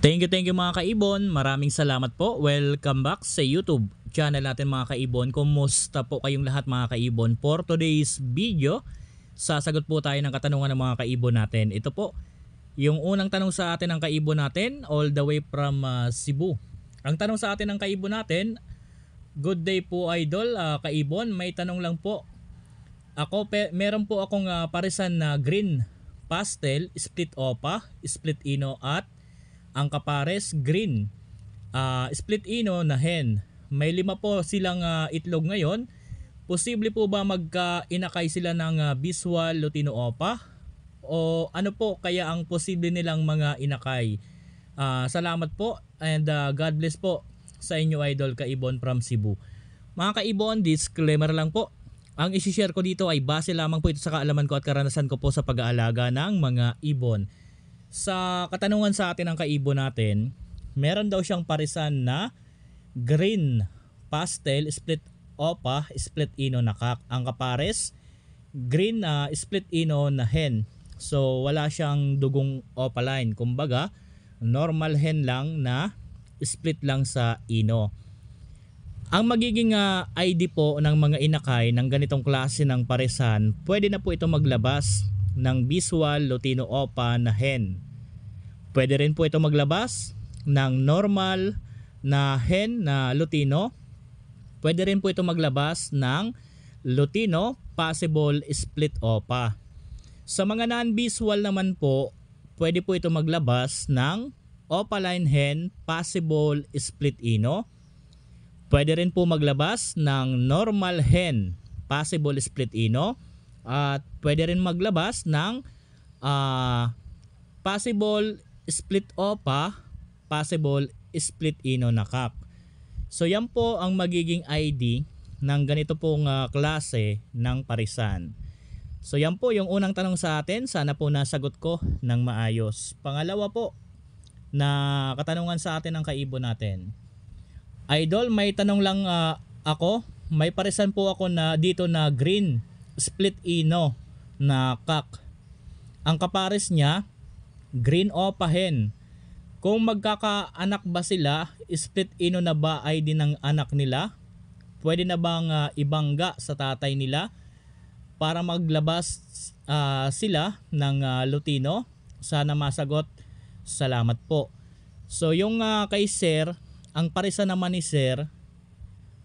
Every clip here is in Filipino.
Thank you, thank you mga kaibon. Maraming salamat po. Welcome back sa YouTube channel natin mga kaibon. Kumusta po kayong lahat mga kaibon? For today's video, sasagot po tayo ng katanungan ng mga kaibon natin. Ito po, yung unang tanong sa atin ng kaibon natin, all the way from uh, Cebu. Ang tanong sa atin ng kaibon natin, good day po idol, uh, kaibon. May tanong lang po. Ako, pe, meron po akong uh, parisan na green pastel, split opa, split ino at ang kapares green, uh, split ino na hen. May lima po silang uh, itlog ngayon. Posible po ba magka-inakay sila ng uh, ah, lutino opa O ano po kaya ang posible nilang mga inakay? Uh, salamat po and uh, God bless po sa inyo idol Kaibon from Cebu. Mga Kaibon, disclaimer lang po. Ang isishare ko dito ay base lamang po ito sa kaalaman ko at karanasan ko po sa pag-aalaga ng mga ibon sa katanungan sa atin ng kaibo natin, meron daw siyang parisan na green pastel split opa split ino na kak. Ang kapares, green na uh, split ino na hen. So wala siyang dugong opaline. Kumbaga, normal hen lang na split lang sa ino. Ang magiging uh, ah, ID po ng mga inakay ng ganitong klase ng paresan, pwede na po ito maglabas ng Visual Lutino Opa na hen. Pwede rin po ito maglabas ng normal na hen na Lutino. Pwede rin po ito maglabas ng Lutino Possible Split Opa. Sa mga non-visual naman po, pwede po ito maglabas ng Opaline hen Possible Split Ino. Pwede rin po maglabas ng normal hen possible split ino at pwede rin maglabas ng uh, possible split OPA, possible split ino na cup. So yan po ang magiging ID ng ganito pong uh, klase ng parisan. So yan po yung unang tanong sa atin. Sana po nasagot ko ng maayos. Pangalawa po na katanungan sa atin ng kaibo natin. Idol, may tanong lang uh, ako. May parisan po ako na dito na green split ino na kak. Ang kapares niya, green o pahen. Kung magkakaanak ba sila, split ino na ba ay din ang anak nila? Pwede na bang uh, ibangga sa tatay nila para maglabas uh, sila ng uh, lutino? Sana masagot. Salamat po. So yung uh, kay Sir, ang parisa naman ni Sir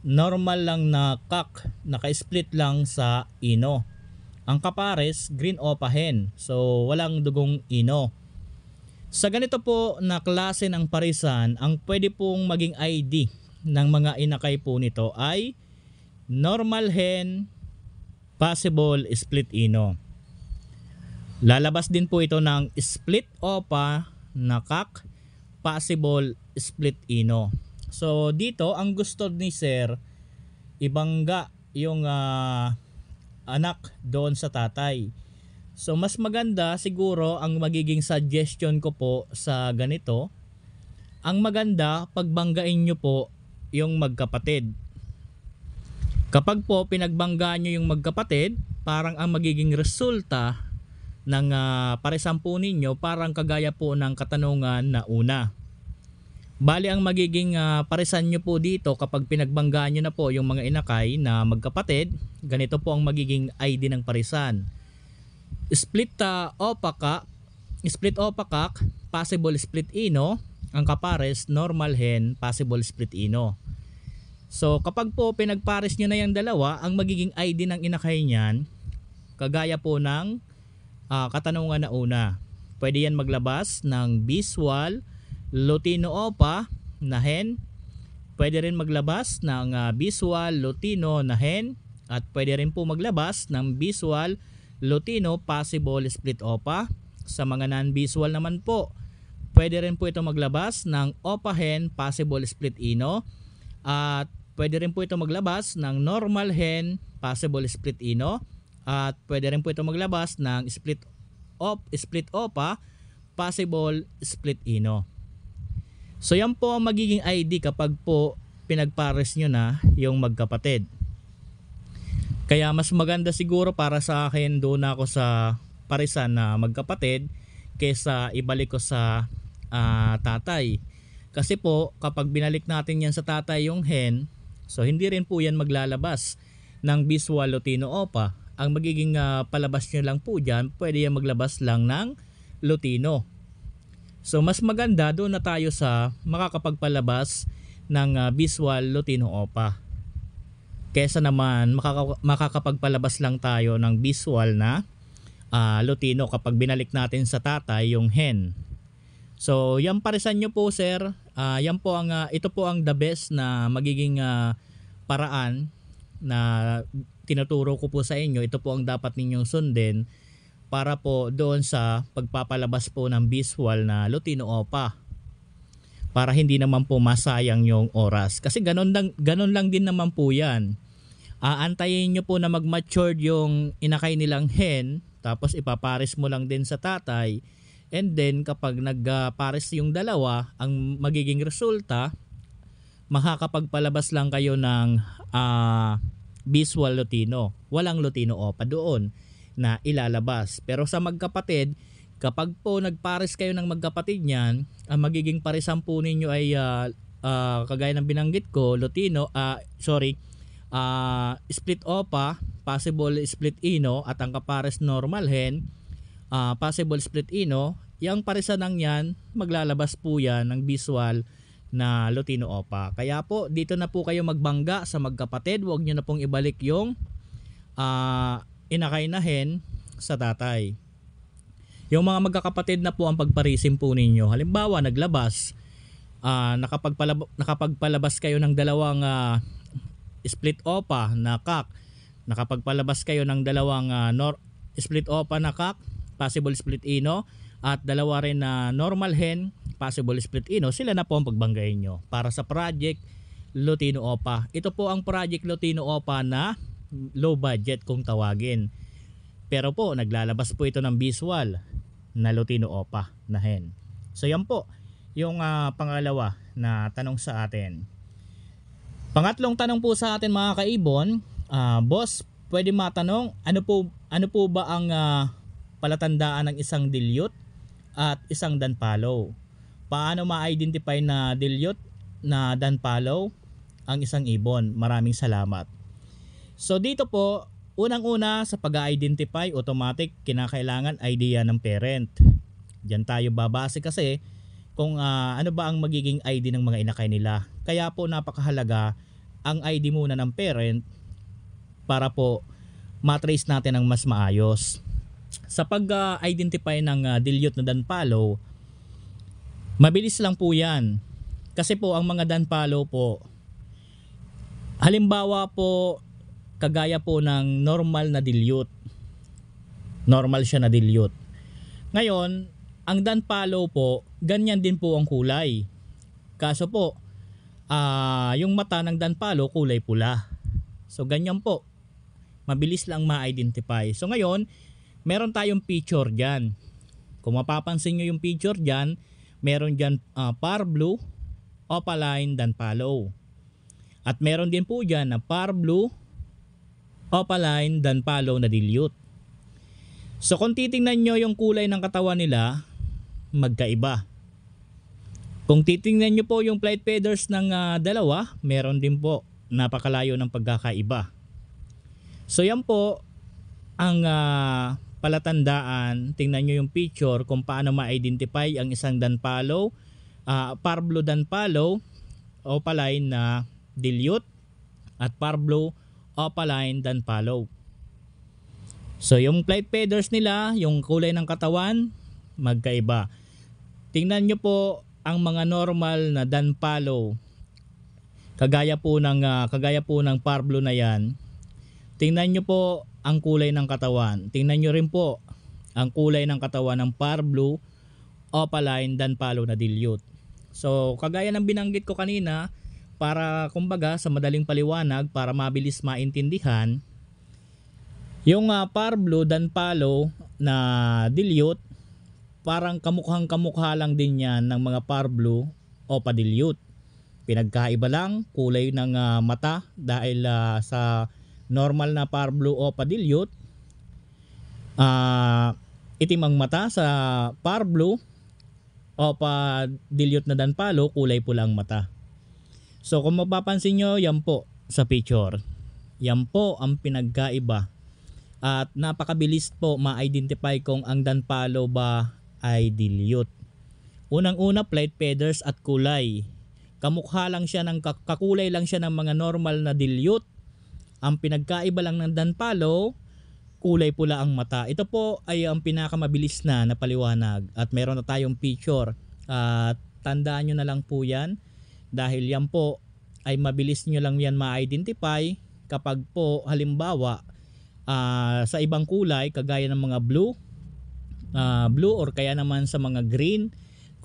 normal lang na kak, naka-split lang sa ino. Ang kapares, green opahen. So, walang dugong ino. Sa ganito po na klase ng parisan, ang pwede pong maging ID ng mga inakay po nito ay normal hen, possible split ino. Lalabas din po ito ng split opa na kak, possible split ino. So dito ang gusto ni sir ibangga yung uh, anak doon sa tatay. So mas maganda siguro ang magiging suggestion ko po sa ganito. Ang maganda pagbanggain nyo po yung magkapatid. Kapag po pinagbangga nyo yung magkapatid, parang ang magiging resulta ng uh, ah, paresampo ninyo parang kagaya po ng katanungan na una. Bali ang magiging uh, ah, paresan nyo po dito kapag pinagbanggaan nyo na po yung mga inakay na magkapatid, ganito po ang magiging ID ng paresan. Split uh, opaka, split opakak, possible split ino, ang kapares normal hen, possible split ino. So kapag po pinagpares nyo na yung dalawa, ang magiging ID ng inakay niyan, kagaya po ng uh, katanungan na una. Pwede yan maglabas ng visual, Lutino Opa na hen. Pwede rin maglabas ng uh, Visual Lutino na hen at pwede rin po maglabas ng Visual Lutino Possible Split Opa. Sa mga non-visual naman po, pwede rin po ito maglabas ng Opa hen Possible Split Ino at pwede rin po ito maglabas ng Normal hen Possible Split Ino at pwede rin po ito maglabas ng Split op, Split Opa Possible Split Ino. So yan po ang magiging ID kapag po pinagpares nyo na yung magkapatid. Kaya mas maganda siguro para sa akin doon ako sa parisan na magkapatid kaysa ibalik ko sa uh, tatay. Kasi po kapag binalik natin yan sa tatay yung hen, so hindi rin po yan maglalabas ng Biswa Lutino Opa. Ang magiging uh, palabas nyo lang po dyan, pwede yan maglabas lang ng Lutino. So mas maganda doon na tayo sa makakapagpalabas ng uh, visual Lutino OPA. Kesa naman makaka- makakapagpalabas lang tayo ng visual na uh, ah, Lutino kapag binalik natin sa tatay yung hen. So yan parisan nyo po sir. Uh, yan po ang, uh, ito po ang the best na magiging uh, paraan na tinuturo ko po sa inyo. Ito po ang dapat ninyong sundin para po doon sa pagpapalabas po ng visual na Lutino Opa para hindi naman po masayang yung oras. Kasi ganun lang, ganun lang din naman po yan. Aantayin nyo po na mag-mature yung inakay nilang hen, tapos ipapares mo lang din sa tatay. And then kapag nagpares yung dalawa, ang magiging resulta, makakapagpalabas lang kayo ng uh, visual Lutino. Walang Lutino Opa doon na ilalabas. Pero sa magkapatid, kapag po nagpares kayo ng magkapatid niyan, ang magiging paresan po ninyo ay uh, uh, kagaya ng binanggit ko, Lotino, uh, ah, sorry, uh, split OPA, possible split INO at ang kapares normal hen, uh, possible split INO, yung paresan ng yan, maglalabas po yan ng visual na Lotino OPA. Kaya po, dito na po kayo magbangga sa magkapatid. Huwag nyo na pong ibalik yung uh, inakay sa tatay. Yung mga magkakapatid na po ang pagparisim po ninyo. Halimbawa, naglabas, uh, nakapagpalab- nakapagpalabas kayo ng dalawang uh, split opa na kak, nakapagpalabas kayo ng dalawang uh, nor- split opa na kak, possible split ino, at dalawa rin na uh, normal hen, possible split ino, sila na po ang pagbanggain nyo para sa project Lutino Opa. Ito po ang project Lutino Opa na low budget kung tawagin. Pero po, naglalabas po ito ng visual na Lutino Opa na hen. So yan po, yung uh, pangalawa na tanong sa atin. Pangatlong tanong po sa atin mga kaibon, uh, boss, pwede matanong ano po ano po ba ang uh, palatandaan ng isang dilute at isang danpalaw? Paano ma-identify na dilute na danpalaw ang isang ibon? Maraming salamat. So dito po, unang-una sa pag-identify, automatic kinakailangan idea ng parent. Diyan tayo babase kasi kung uh, ano ba ang magiging ID ng mga inakay nila. Kaya po napakahalaga ang ID muna ng parent para po matrace natin ang mas maayos. Sa pag-identify ng uh, dilute na dan follow, mabilis lang po yan. Kasi po ang mga dan follow po, halimbawa po kagaya po ng normal na dilute. Normal siya na dilute. Ngayon, ang dan Palo po, ganyan din po ang kulay. Kaso po, uh, yung mata ng dan Palo, kulay pula. So ganyan po. Mabilis lang ma-identify. So ngayon, meron tayong picture diyan. Kung mapapansin niyo yung picture diyan, meron diyan uh, ah, par blue, opaline, dan palo. At meron din po diyan na par blue, opaline than follow na dilute. So kung titingnan nyo yung kulay ng katawan nila, magkaiba. Kung titingnan nyo po yung flight feathers ng uh, dalawa, meron din po napakalayo ng pagkakaiba. So yan po ang uh, palatandaan. Tingnan nyo yung picture kung paano ma-identify ang isang danpalo, uh, ah, parblo danpalo, opaline na dilute at parblo up a line than follow. So yung flight feathers nila, yung kulay ng katawan, magkaiba. Tingnan nyo po ang mga normal na dan follow. Kagaya po ng uh, kagaya po ng parblo na 'yan. Tingnan nyo po ang kulay ng katawan. Tingnan nyo rin po ang kulay ng katawan ng parblo, opaline, dan palo na dilute. So, kagaya ng binanggit ko kanina, para kumbaga sa madaling paliwanag para mabilis maintindihan yung uh, ah, Parblo palo na dilute parang kamukhang kamukha lang din yan ng mga Parblo o padilute pinagkaiba lang kulay ng uh, mata dahil uh, sa normal na Parblo o padilute uh, itim ang mata sa Parblo o padilute na dan palo kulay pula ang mata So kung mapapansin nyo, yan po sa picture. Yan po ang pinagkaiba. At napakabilis po ma-identify kung ang danpalo ba ay dilute. Unang-una, flight feathers at kulay. Kamukha lang siya ng kakulay lang siya ng mga normal na dilute. Ang pinagkaiba lang ng danpalo, kulay pula ang mata. Ito po ay ang pinakamabilis na napaliwanag at meron na tayong picture. At uh, tandaan nyo na lang po yan dahil yan po ay mabilis nyo lang yan ma-identify kapag po halimbawa uh, sa ibang kulay kagaya ng mga blue, uh, blue or kaya naman sa mga green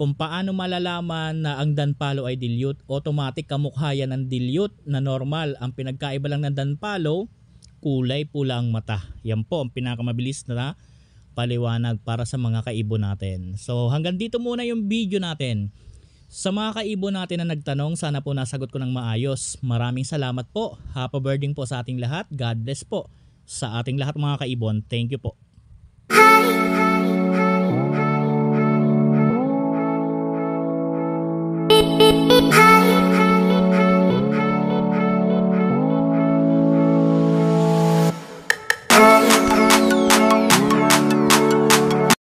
kung paano malalaman na ang danpalo ay dilute, automatic kamukha yan ng dilute na normal. Ang pinagkaiba lang ng danpalo, kulay pula ang mata. Yan po ang pinakamabilis na paliwanag para sa mga kaibo natin. So hanggang dito muna yung video natin. Sa mga kaibo natin na nagtanong, sana po nasagot ko ng maayos. Maraming salamat po. Happy birding po sa ating lahat. God bless po. Sa ating lahat mga kaibon, thank you po. Hi.